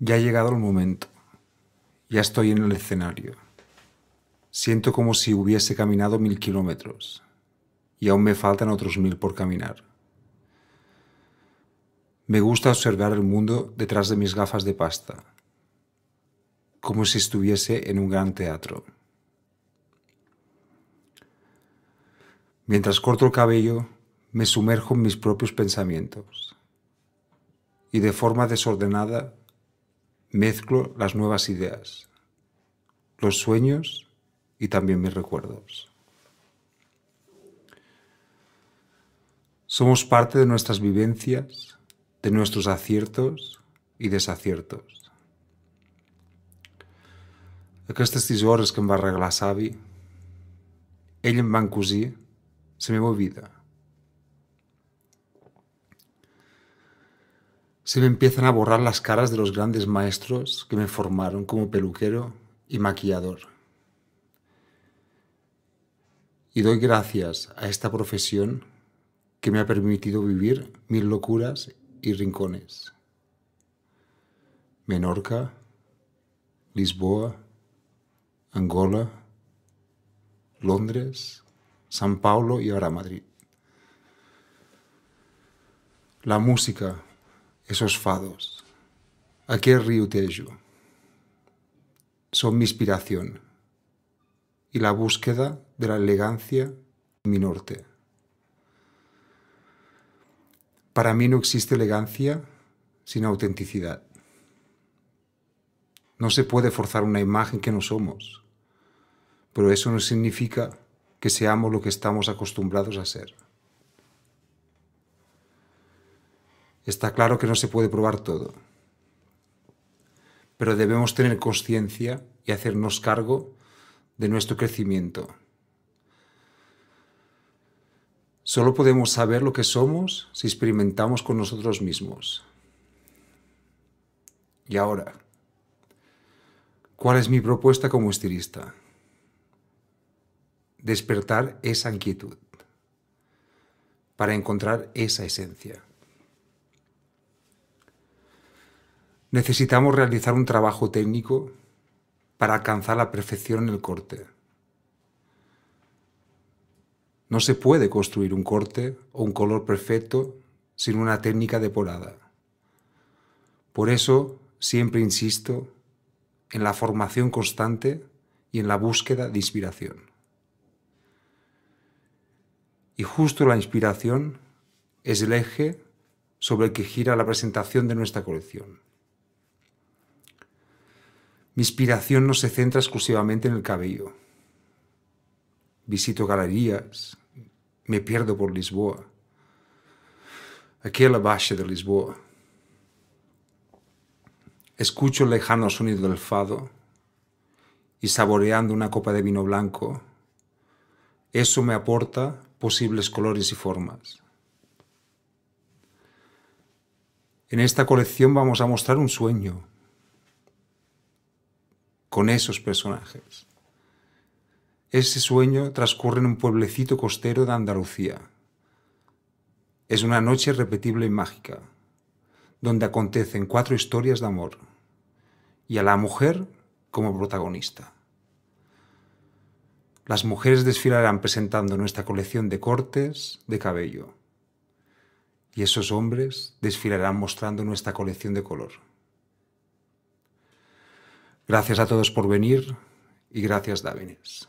Ya ha llegado el momento. Ya estoy en el escenario. Siento como si hubiese caminado mil kilómetros y aún me faltan otros mil por caminar. Me gusta observar el mundo detrás de mis gafas de pasta, como si estuviese en un gran teatro. Mientras corto el cabello, me sumerjo en mis propios pensamientos y de forma desordenada mezclo las nuevas ideas, los sueños y también mis recuerdos. Somos parte de nuestras vivencias, de nuestros aciertos y desaciertos. Aquestes tisores que em em me va regalar savi, ell me va encosir la vida, se me empiezan a borrar las caras de los grandes maestros que me formaron como peluquero y maquillador. Y doy gracias a esta profesión que me ha permitido vivir mil locuras y rincones. Menorca, Lisboa, Angola, Londres, San Paulo y ahora Madrid. La música esos fados. Aquel río Tejo son mi inspiración y la búsqueda de la elegancia mi norte. Para mí no existe elegancia sin autenticidad. No se puede forzar una imagen que no somos, pero eso no significa que seamos lo que estamos acostumbrados a ser. Está claro que no se puede probar todo, pero debemos tener conciencia y hacernos cargo de nuestro crecimiento. Solo podemos saber lo que somos si experimentamos con nosotros mismos. Y ahora, ¿cuál es mi propuesta como estilista? Despertar esa inquietud para encontrar esa esencia. Necesitamos realizar un trabajo técnico para alcanzar la perfección en el corte. No se puede construir un corte o un color perfecto sin una técnica depurada. Por eso siempre insisto en la formación constante y en la búsqueda de inspiración. Y justo la inspiración es el eje sobre el que gira la presentación de nuestra colección. Mi inspiración no se centra exclusivamente en el cabello. Visito galerías, me pierdo por Lisboa. Aquí a la base de Lisboa. Escucho el lejano sonido del fado y saboreando una copa de vino blanco, eso me aporta posibles colores y formas. En esta colección vamos a mostrar un sueño, con esos personajes. Ese sueño transcurre en un pueblecito costero de Andalucía. Es una noche repetible y mágica, donde acontecen cuatro historias de amor y a la mujer como protagonista. Las mujeres desfilarán presentando nuestra colección de cortes de cabello y esos hombres desfilarán mostrando nuestra colección de color. Gracias a todos por venir y gracias, Davines.